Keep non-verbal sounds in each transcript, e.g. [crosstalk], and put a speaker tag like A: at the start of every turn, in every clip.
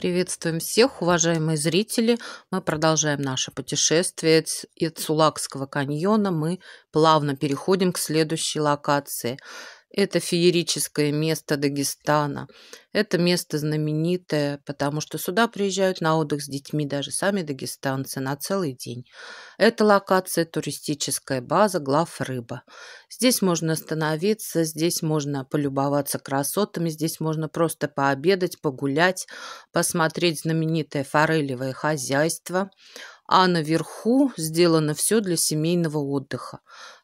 A: Приветствуем всех, уважаемые зрители. Мы продолжаем наше путешествие от Сулакского каньона. Мы плавно переходим к следующей локации. Это феерическое место Дагестана. Это место знаменитое, потому что сюда приезжают на отдых с детьми даже сами дагестанцы на целый день. Это локация туристическая база глав рыба. Здесь можно остановиться, здесь можно полюбоваться красотами, здесь можно просто пообедать, погулять, посмотреть знаменитое форелевое хозяйство. А наверху сделано все для семейного отдыха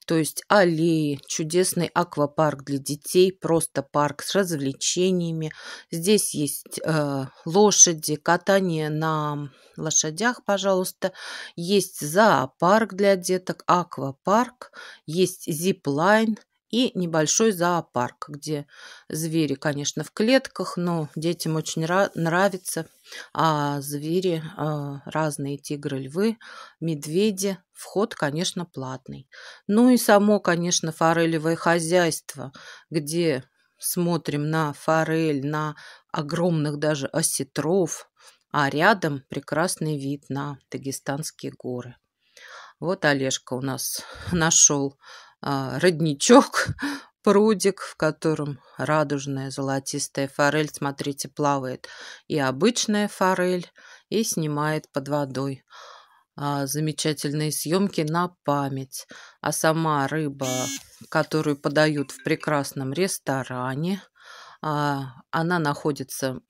A: то есть аллеи, чудесный аквапарк для детей, просто парк с развлечениями. Здесь есть э, лошади, катание на лошадях, пожалуйста. Есть зоопарк для деток, аквапарк, есть зиплайн, и небольшой зоопарк, где звери, конечно, в клетках, но детям очень нравится. А звери а, разные, тигры, львы, медведи. Вход, конечно, платный. Ну и само, конечно, форелевое хозяйство, где смотрим на форель, на огромных даже осетров, а рядом прекрасный вид на дагестанские горы. Вот Олежка у нас [laughs] нашел а, родничок, [laughs] прудик, в котором радужная золотистая форель, смотрите, плавает и обычная форель, и снимает под водой. А, замечательные съемки на память. А сама рыба, которую подают в прекрасном ресторане, а, она находится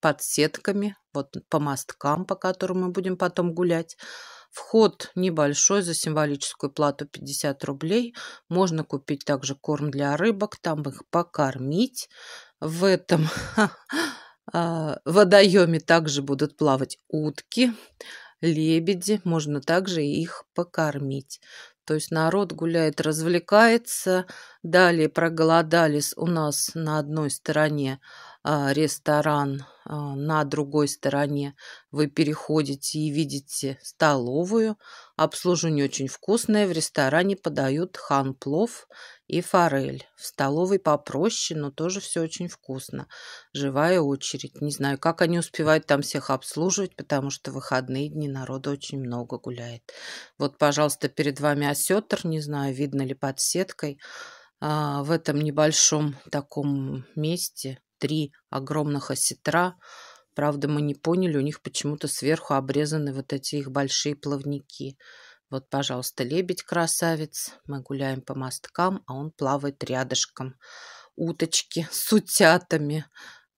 A: под сетками, вот по мосткам, по которым мы будем потом гулять. Вход небольшой за символическую плату 50 рублей. Можно купить также корм для рыбок, там их покормить. В этом [laughs] а, водоеме также будут плавать утки лебеди, можно также их покормить. То есть народ гуляет, развлекается. Далее проголодались у нас на одной стороне а, ресторан, а, на другой стороне вы переходите и видите столовую. Обслуживание очень вкусное. В ресторане подают хан-плов и форель. В столовой попроще, но тоже все очень вкусно. Живая очередь. Не знаю, как они успевают там всех обслуживать, потому что в выходные дни народа очень много гуляет. Вот, пожалуйста, перед вами осетр. Не знаю, видно ли под сеткой. А, в этом небольшом таком месте три огромных осетра. Правда, мы не поняли, у них почему-то сверху обрезаны вот эти их большие плавники – вот, пожалуйста, лебедь красавец. Мы гуляем по мосткам, а он плавает рядышком. Уточки с утятами.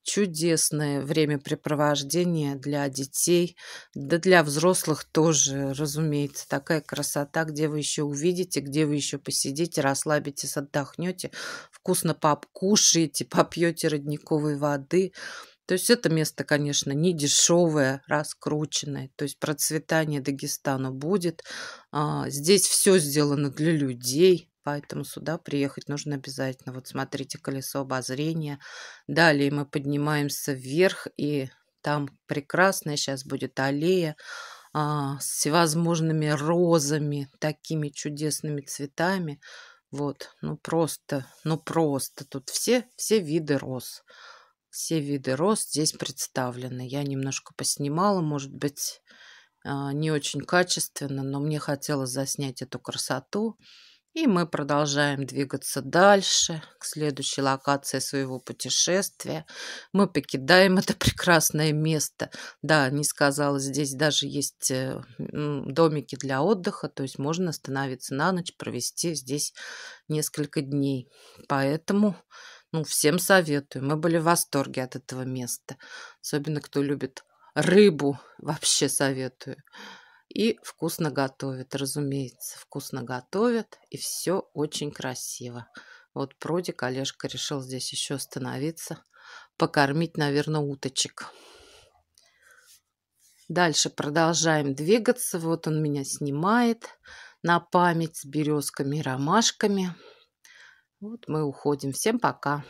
A: Чудесное времяпрепровождение для детей, да для взрослых тоже, разумеется. Такая красота, где вы еще увидите, где вы еще посидите, расслабитесь, отдохнете, вкусно попкушаете, попьете родниковой воды – то есть это место, конечно, не дешевое, раскрученное. То есть процветание Дагестана будет. А, здесь все сделано для людей, поэтому сюда приехать нужно обязательно. Вот смотрите колесо обозрения. Далее мы поднимаемся вверх, и там прекрасная сейчас будет аллея а, с всевозможными розами, такими чудесными цветами. Вот, ну просто, ну просто тут все, все виды роз все виды роз здесь представлены. Я немножко поснимала, может быть, а, не очень качественно, но мне хотелось заснять эту красоту. И мы продолжаем двигаться дальше, к следующей локации своего путешествия. Мы покидаем это [laughs] прекрасное место. Да, не сказала, здесь даже есть э, домики для отдыха, то есть можно остановиться на ночь, провести здесь несколько дней. Поэтому ну, всем советую. Мы были в восторге от этого места. Особенно, кто любит рыбу, [laughs] вообще советую. И вкусно готовят, разумеется. Вкусно готовят, и все очень красиво. Вот прудик Олежка решил здесь еще остановиться. Покормить, наверное, уточек. Дальше продолжаем двигаться. Вот он меня снимает на память с березками и ромашками. Вот мы уходим. Всем пока.